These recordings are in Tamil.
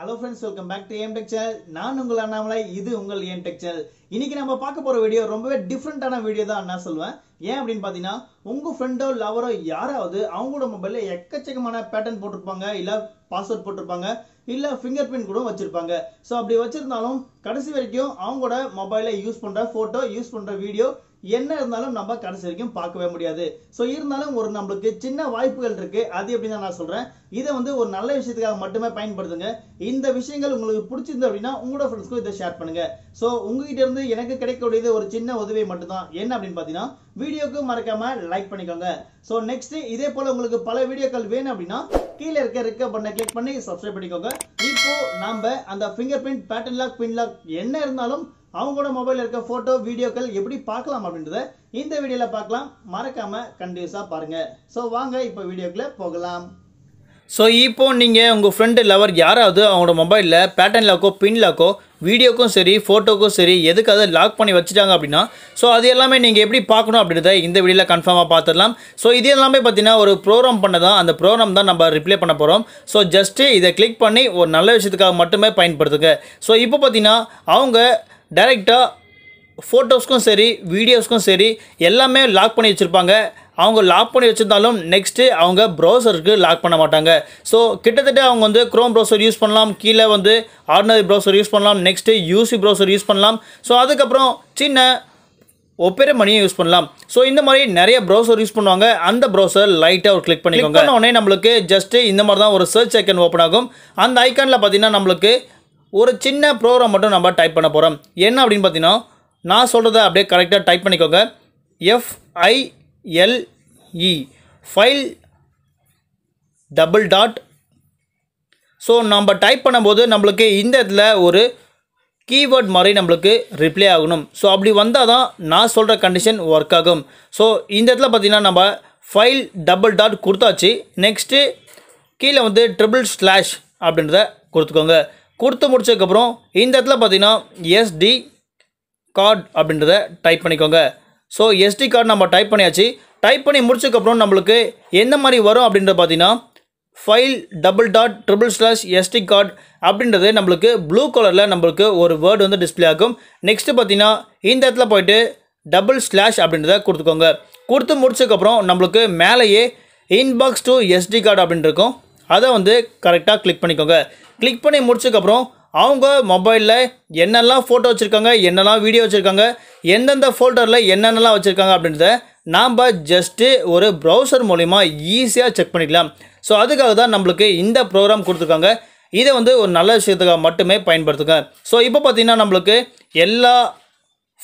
hello friends welcome back to Aim Tech நான் உங்கள் அண்ணாமலை இது உங்கள் ஏம் டெக் இன்னைக்கு நம்ம பார்க்க போற வீடியோ ரொம்பவே டிஃப்ரெண்டான வீடியோ தான் நான் சொல்லுவேன் ஏன் அப்படின்னு பாத்தீங்கன்னா உங்க ஃப்ரெண்டோ லவரோ யாராவது அவங்களோட மொபைல்ல எக்கச்சக்கமான பேட்டர்ன் போட்டிருப்பாங்க இல்ல பாஸ்வேர்ட் போட்டிருப்பாங்க இல்ல ஃபிங்கர் பிரிண்ட் கூட வச்சிருப்பாங்க ஸோ அப்படி வச்சிருந்தாலும் கடைசி வரைக்கும் அவங்களோட மொபைல யூஸ் பண்ற ஃபோட்டோ யூஸ் பண்ற வீடியோ என்ன இருந்தாலும் நம்ம கடைசி வரைக்கும் பார்க்கவே முடியாது ஸோ இருந்தாலும் ஒரு நம்மளுக்கு சின்ன வாய்ப்புகள் இருக்கு அது எப்படின்னு நான் சொல்றேன் இதை வந்து ஒரு நல்ல விஷயத்துக்காக மட்டுமே பயன்படுத்துங்க இந்த விஷயங்கள் உங்களுக்கு பிடிச்சிருந்து அப்படின்னா உங்களோட ஃப்ரெண்ட்ஸ்க்கும் இதை ஷேர் பண்ணுங்க ஸோ உங்ககிட்ட இருந்து எனக்கு கிடைக்கக்கூடியது ஒரு சின்ன உதவி மட்டும்தான் என்ன அப்படின்னு பார்த்தீங்கன்னா வீடியோக்கு மறக்காம லைக் பண்ணிக்கோங்க ஸோ நெக்ஸ்ட் இதே போல உங்களுக்கு பல வீடியோக்கள் வேணும் அப்படின்னா கீழே இருக்க இருக்க பண்ண கிளிக் பண்ணி சப்ஸ்கிரைப் பண்ணிக்கோங்க இப்போ நம்ம அந்த finger print pattern lock pin lock என்ன இருந்தாலும் அவங்களோட மொபைலில் இருக்க ஃபோட்டோ வீடியோக்கள் எப்படி பார்க்கலாம் அப்படின்றத இந்த வீடியோவில் பார்க்கலாம் மறக்காமல் கண்டிப்பா பாருங்கள் ஸோ வாங்க இப்போ வீடியோக்குள்ளே போகலாம் ஸோ இப்போ நீங்கள் உங்கள் ஃப்ரெண்டு லவர் யாராவது அவங்களோட மொபைலில் பேட்டர்ன் லாக்கோ பின் லாக்கோ வீடியோக்கும் சரி ஃபோட்டோக்கும் சரி எதுக்காக லாக் பண்ணி வச்சுட்டாங்க அப்படின்னா ஸோ அது எல்லாமே நீங்கள் எப்படி பார்க்கணும் அப்படின்றத இந்த வீடியோவில் கன்ஃபார்மாக பார்த்துடலாம் ஸோ இது எல்லாமே பார்த்தீங்கன்னா ஒரு ப்ரோக்ராம் பண்ண அந்த ப்ரோக்ராம் தான் நம்ம ரிப்ளே பண்ண போகிறோம் ஸோ ஜஸ்ட்டு இதை கிளிக் பண்ணி ஒரு நல்ல விஷயத்துக்காக மட்டுமே பயன்படுத்துங்க ஸோ இப்போ பார்த்தீங்கன்னா அவங்க டைரெக்டாக ஃபோட்டோஸ்க்கும் சரி வீடியோஸ்க்கும் சரி எல்லாமே லாக் பண்ணி வச்சுருப்பாங்க அவங்க லாக் பண்ணி வச்சுருந்தாலும் நெக்ஸ்ட்டு அவங்க ப்ரௌசருக்கு லாக் பண்ண மாட்டாங்க ஸோ கிட்டத்தட்ட அவங்க வந்து க்ரோம் ப்ரௌசர் யூஸ் பண்ணலாம் கீழே வந்து ஆர்டினரி ப்ரௌசர் யூஸ் பண்ணலாம் நெக்ஸ்ட்டு யூசி ப்ரௌசர் யூஸ் பண்ணலாம் ஸோ அதுக்கப்புறம் சின்ன ஒப்பேர மணியும் யூஸ் பண்ணலாம் ஸோ இந்த மாதிரி நிறைய ப்ரௌசர் யூஸ் பண்ணுவாங்க அந்த ப்ரௌசர் லைட்டாக ஒரு கிளிக் பண்ணிக்கோங்க உடனே நம்மளுக்கு ஜஸ்ட்டு இந்த மாதிரி தான் ஒரு சர்ச் ஐக்கன் ஓப்பன் ஆகும் அந்த ஐக்கானில் பார்த்தீங்கன்னா நம்மளுக்கு ஒரு சின்ன ப்ரோக்ராம் மட்டும் நம்ம டைப் பண்ண போகிறோம் என்ன அப்படின்னு பார்த்தீங்கன்னா நான் சொல்கிறத அப்படியே கரெக்டாக டைப் பண்ணிக்கோங்க F I L E file double dot so நம்ம டைப் பண்ணும்போது நம்மளுக்கு இந்த இதில் ஒரு கீவேர்ட் மாதிரி நம்மளுக்கு ரிப்ளை ஆகணும் ஸோ அப்படி வந்தால் தான் நான் சொல்கிற கண்டிஷன் ஒர்க் ஆகும் ஸோ இந்த இடத்துல பார்த்திங்கன்னா நம்ம ஃபைல் டபுள் டாட் கொடுத்தாச்சு நெக்ஸ்ட்டு கீழே வந்து ட்ரிபிள் ஸ்லாஷ் அப்படின்றத கொடுத்துக்கோங்க கொடுத்து முடிச்சதுக்கப்புறம் இந்த இடத்துல பார்த்தீங்கன்னா எஸ்டி கார்டு அப்படின்றத டைப் பண்ணிக்கோங்க ஸோ எஸ்டி கார்டு நம்ம டைப் பண்ணியாச்சு டைப் பண்ணி முடிச்சதுக்கப்புறம் நம்மளுக்கு எந்த மாதிரி வரும் அப்படின்றது பார்த்தீங்கன்னா file double dot triple slash SD card அப்படின்றது நம்மளுக்கு ப்ளூ கலரில் நம்மளுக்கு ஒரு வேர்டு வந்து டிஸ்பிளே ஆகும் நெக்ஸ்ட்டு பார்த்தீங்கன்னா இந்த இடத்துல போயிட்டு டபுள் ஸ்லாஷ் அப்படின்றத கொடுத்துக்கோங்க கொடுத்து முடிச்சதுக்கப்புறம் நம்மளுக்கு மேலேயே இன்பாக்ஸ் டு எஸ்டி கார்டு அப்படின்ட்டு இருக்கும் அதை வந்து கரெக்டாக கிளிக் பண்ணிக்கோங்க கிளிக் பண்ணி முடிச்சதுக்கப்புறம் அவங்க மொபைலில் என்னெல்லாம் ஃபோட்டோ வச்சுருக்காங்க என்னெல்லாம் வீடியோ வச்சுருக்காங்க எந்தெந்த ஃபோல்டரில் என்னென்னலாம் வச்சுருக்காங்க அப்படின்றத நாம் ஜஸ்ட்டு ஒரு ப்ரௌசர் மூலிமா ஈஸியாக செக் பண்ணிக்கலாம் ஸோ அதுக்காக தான் நம்மளுக்கு இந்த ப்ரோக்ராம் கொடுத்துருக்காங்க இதை வந்து ஒரு நல்ல விஷயத்துக்காக மட்டுமே பயன்படுத்துங்க ஸோ இப்போ பார்த்திங்கன்னா நம்மளுக்கு எல்லா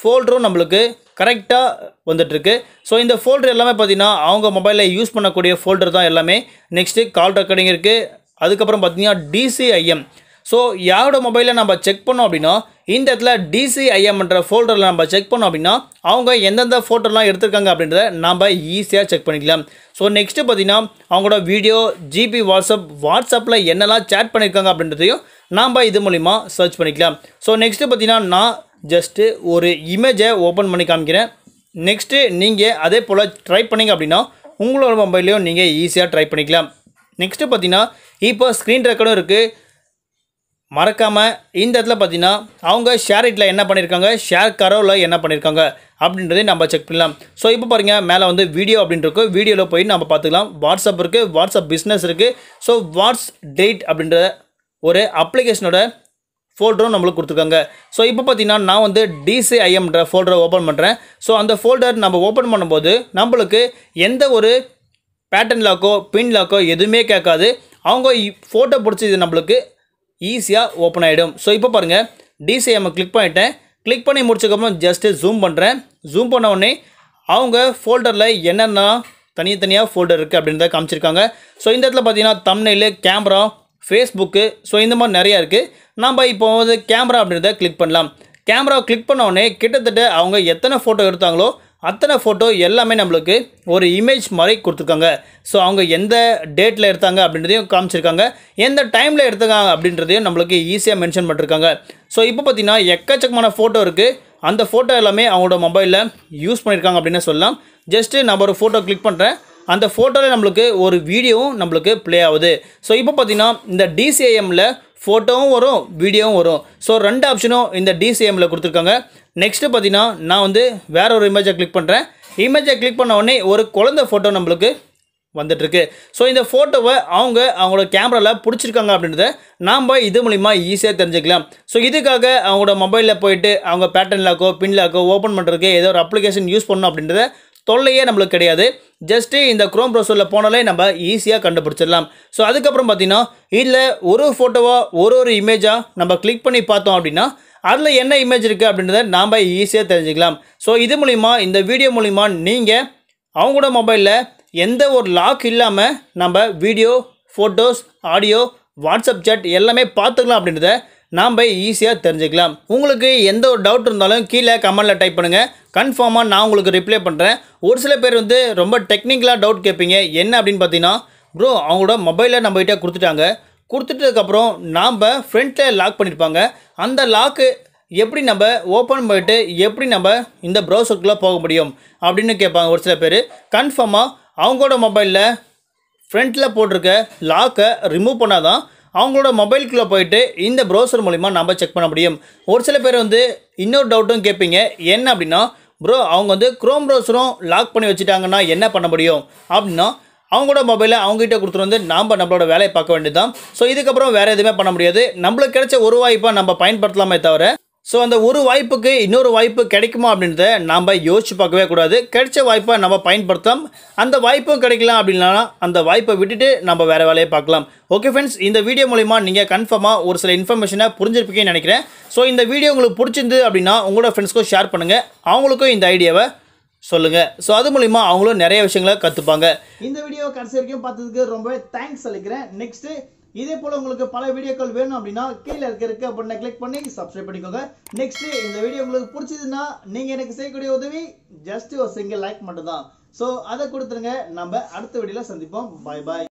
ஃபோல்டரும் நம்மளுக்கு கரெக்டாக வந்துட்டுருக்கு ஸோ இந்த ஃபோல்டர் எல்லாமே பார்த்திங்கன்னா அவங்க மொபைலில் யூஸ் பண்ணக்கூடிய ஃபோல்டர் தான் எல்லாமே நெக்ஸ்ட்டு கால் ரெக்கார்டிங் இருக்குது அதுக்கப்புறம் பார்த்தீங்கன்னா டிசிஐஎம் ஸோ யாரோட மொபைலில் நம்ம செக் பண்ணோம் அப்படின்னா இந்த இடத்துல டிசிஐஎம்ன்ற ஃபோல்டரில் நம்ம செக் பண்ணோம் அப்படின்னா அவங்க எந்தெந்த ஃபோட்டோலாம் எடுத்திருக்காங்க அப்படின்றத நம்ம ஈஸியாக செக் பண்ணிக்கலாம் ஸோ நெக்ஸ்ட்டு பார்த்திங்கன்னா அவங்களோட வீடியோ ஜிபி வாட்ஸ்அப் வாட்ஸ்அப்பில் என்னெல்லாம் சேட் பண்ணியிருக்காங்க அப்படின்றதையும் நாம் இது மூலிமா சர்ச் பண்ணிக்கலாம் ஸோ நெக்ஸ்ட்டு பார்த்திங்கன்னா நான் ஜஸ்ட்டு ஒரு இமேஜை ஓப்பன் பண்ணி காமிக்கிறேன் நெக்ஸ்ட்டு நீங்கள் அதே போல் ட்ரை பண்ணிங்க அப்படின்னா உங்களோட மொபைல்லையும் நீங்கள் ஈஸியாக ட்ரை பண்ணிக்கலாம் நெக்ஸ்ட்டு பார்த்தீங்கன்னா இப்போ ஸ்க்ரீன் ரெக்கார்டும் இருக்குது மறக்காமல் இந்த இடத்துல பார்த்தீங்கன்னா அவங்க ஷேர் இட்டில் என்ன பண்ணியிருக்காங்க ஷேர் கரோவில் என்ன பண்ணியிருக்காங்க அப்படின்றதையும் நம்ம செக் பண்ணலாம் ஸோ இப்போ பாருங்கள் மேலே வந்து வீடியோ அப்படின்ட்டு இருக்கும் வீடியோவில் போய் நம்ம பார்த்துக்கலாம் வாட்ஸ்அப் இருக்குது வாட்ஸ்அப் பிஸ்னஸ் இருக்குது ஸோ வாட்ஸ் டேட் அப்படின்ற ஒரு அப்ளிகேஷனோட ஃபோல்டரும் நம்மளுக்கு கொடுத்துருக்காங்க ஸோ இப்போ பார்த்தீங்கன்னா நான் வந்து டிசிஐஎம்ன்ற ஃபோல்டரை ஓப்பன் பண்ணுறேன் ஸோ அந்த ஃபோல்டர் நம்ம ஓப்பன் பண்ணும்போது நம்மளுக்கு எந்த ஒரு பேட்டர்ன் லாக்கோ பின் லாக்கோ எதுவுமே கேட்காது அவங்க ஃபோட்டோ பிடிச்சி இது நம்மளுக்கு ஈஸியாக ஓப்பன் ஆகிடும் ஸோ இப்போ பாருங்கள் நம்ம கிளிக் பண்ணிட்டேன் கிளிக் பண்ணி முடிச்சக்கப்புறம் ஜஸ்ட்டு ஜூம் பண்ணுறேன் ஜூம் பண்ண உடனே அவங்க ஃபோல்டரில் என்னென்ன தனித்தனியாக ஃபோல்டர் இருக்குது அப்படின்றத காமிச்சிருக்காங்க ஸோ இந்த இடத்துல பார்த்தீங்கன்னா தம்னையில் கேமரா ஃபேஸ்புக்கு ஸோ இந்த மாதிரி நிறையா இருக்குது நம்ம இப்போ வந்து கேமரா அப்படின்றத கிளிக் பண்ணலாம் கேமரா கிளிக் பண்ண உடனே கிட்டத்தட்ட அவங்க எத்தனை ஃபோட்டோ எடுத்தாங்களோ அத்தனை ஃபோட்டோ எல்லாமே நம்மளுக்கு ஒரு இமேஜ் மாதிரி கொடுத்துருக்காங்க ஸோ அவங்க எந்த டேட்டில் எடுத்தாங்க அப்படின்றதையும் காமிச்சிருக்காங்க எந்த டைமில் எடுத்தாங்க அப்படின்றதையும் நம்மளுக்கு ஈஸியாக மென்ஷன் பண்ணிருக்காங்க ஸோ இப்போ பார்த்திங்கன்னா எக்கச்சக்கமான ஃபோட்டோ இருக்குது அந்த ஃபோட்டோ எல்லாமே அவங்களோட மொபைலில் யூஸ் பண்ணியிருக்காங்க அப்படின்னு சொல்லலாம் ஜஸ்ட்டு நம்ம ஒரு ஃபோட்டோ கிளிக் பண்ணுறேன் அந்த ஃபோட்டோவில் நம்மளுக்கு ஒரு வீடியோவும் நம்மளுக்கு ப்ளே ஆகுது ஸோ இப்போ பார்த்திங்கன்னா இந்த டிசிஐஎம்மில் ஃபோட்டோவும் வரும் வீடியோவும் வரும் ஸோ ரெண்டு ஆப்ஷனும் இந்த டிசிஎம்மில் கொடுத்துருக்காங்க நெக்ஸ்ட்டு பார்த்தீங்கன்னா நான் வந்து வேறு ஒரு இமேஜை கிளிக் பண்ணுறேன் இமேஜை கிளிக் பண்ண உடனே ஒரு குழந்த ஃபோட்டோ நம்மளுக்கு வந்துட்டுருக்கு ஸோ இந்த ஃபோட்டோவை அவங்க அவங்களோட கேமராவில் பிடிச்சிருக்காங்க அப்படின்றத நாம் இது மூலிமா ஈஸியாக தெரிஞ்சுக்கலாம் ஸோ இதுக்காக அவங்களோட மொபைலில் போயிட்டு அவங்க பேட்டர்ன் லாக்கோ பின் லாக்கோ ஓப்பன் பண்ணுறதுக்கு ஏதோ ஒரு அப்ளிகேஷன் யூஸ் பண்ணணும் அப்படின்றத தொல்லையே நம்மளுக்கு கிடையாது ஜஸ்ட்டு இந்த குரோம் ப்ரௌசரில் போனாலே நம்ம ஈஸியாக கண்டுபிடிச்சிடலாம் ஸோ அதுக்கப்புறம் பார்த்திங்கன்னா இதில் ஒரு ஃபோட்டோவாக ஒரு ஒரு இமேஜாக நம்ம கிளிக் பண்ணி பார்த்தோம் அப்படின்னா அதில் என்ன இமேஜ் இருக்குது அப்படின்றத நாம் ஈஸியாக தெரிஞ்சுக்கலாம் ஸோ இது மூலிமா இந்த வீடியோ மூலிமா நீங்கள் அவங்களோட மொபைலில் எந்த ஒரு லாக் இல்லாமல் நம்ம video photos audio WhatsApp chat எல்லாமே பார்த்துக்கலாம் அப்படின்றத நாம் ஈஸியாக தெரிஞ்சுக்கலாம் உங்களுக்கு எந்த ஒரு டவுட் இருந்தாலும் கீழே கமெண்டில் டைப் பண்ணுங்கள் கன்ஃபார்மாக நான் உங்களுக்கு ரிப்ளை பண்ணுறேன் ஒரு சில பேர் வந்து ரொம்ப டெக்னிக்கலாக டவுட் கேட்பீங்க என்ன அப்படின்னு பார்த்தீங்கன்னா ப்ரோ அவங்களோட மொபைலை நம்மகிட்ட கொடுத்துட்டாங்க கொடுத்துட்டதுக்கப்புறம் நாம் ஃப்ரண்ட்டில் லாக் பண்ணியிருப்பாங்க அந்த லாக்கு எப்படி நம்ம ஓப்பன் பண்ணிட்டு எப்படி நம்ம இந்த ப்ரௌசருக்குள்ளே போக முடியும் அப்படின்னு கேட்பாங்க ஒரு சில பேர் கன்ஃபார்மாக அவங்களோட மொபைலில் ஃப்ரண்ட்டில் போட்டிருக்க லாக்கை ரிமூவ் பண்ணால் தான் அவங்களோட மொபைலுக்குள்ளே போயிட்டு இந்த ப்ரௌசர் மூலிமா நம்ம செக் பண்ண முடியும் ஒரு சில பேர் வந்து இன்னொரு டவுட்டும் கேட்பீங்க என்ன அப்படின்னா ப்ரோ அவங்க வந்து க்ரோம் ப்ரௌசரும் லாக் பண்ணி வச்சுட்டாங்கன்னா என்ன பண்ண முடியும் அப்படின்னா அவங்களோட மொபைலை அவங்ககிட்ட கொடுத்துட்டு வந்து நாம் நம்மளோட வேலையை பார்க்க வேண்டியதுதான் ஸோ இதுக்கப்புறம் வேறு எதுவுமே பண்ண முடியாது நம்மளுக்கு கிடைச்ச ஒரு வாய்ப்பாக நம்ம பயன்படுத்தலாமே தவிர ஸோ அந்த ஒரு வாய்ப்புக்கு இன்னொரு வாய்ப்பு கிடைக்குமா அப்படின்றத நாம் யோசிச்சு பார்க்கவே கூடாது கிடைச்ச வாய்ப்பை நம்ம பயன்படுத்தலாம் அந்த வாய்ப்பும் கிடைக்கலாம் அப்படின்னா அந்த வாய்ப்பை விட்டுட்டு நம்ம வேறு வேலையை பார்க்கலாம் ஓகே ஃப்ரெண்ட்ஸ் இந்த வீடியோ மூலிமா நீங்கள் கன்ஃபார்மாக ஒரு சில இன்ஃபர்மேஷனை புரிஞ்சிருப்பீங்கன்னு நினைக்கிறேன் ஸோ இந்த வீடியோ உங்களுக்கு பிடிச்சிருந்து அப்படின்னா உங்களோட ஃப்ரெண்ட்ஸ்க்கும் ஷேர் பண்ணுங்கள் அவங்களுக்கும் இந்த ஐடியாவை சொல்லுங்கள் ஸோ அது மூலிமா அவங்களும் நிறைய விஷயங்களை கற்றுப்பாங்க இந்த வீடியோ கடைசி வரைக்கும் பார்த்ததுக்கு ரொம்பவே தேங்க்ஸ் அளிக்கிறேன் நெக்ஸ்ட்டு இதே போல உங்களுக்கு பல வீடியோக்கள் வேணும் அப்படின்னா கீழே இருக்க இருக்கு அப்படின்னு கிளிக் பண்ணி சப்ஸ்கிரைப் பண்ணிக்கோங்க நெக்ஸ்ட் இந்த வீடியோ உங்களுக்கு பிடிச்சதுன்னா நீங்க எனக்கு செய்யக்கூடிய உதவி ஜஸ்ட் ஒரு சிங்கிள் லைக் மட்டும்தான் ஸோ அதை கொடுத்துருங்க நம்ம அடுத்த வீடியோல சந்திப்போம் பாய் பாய்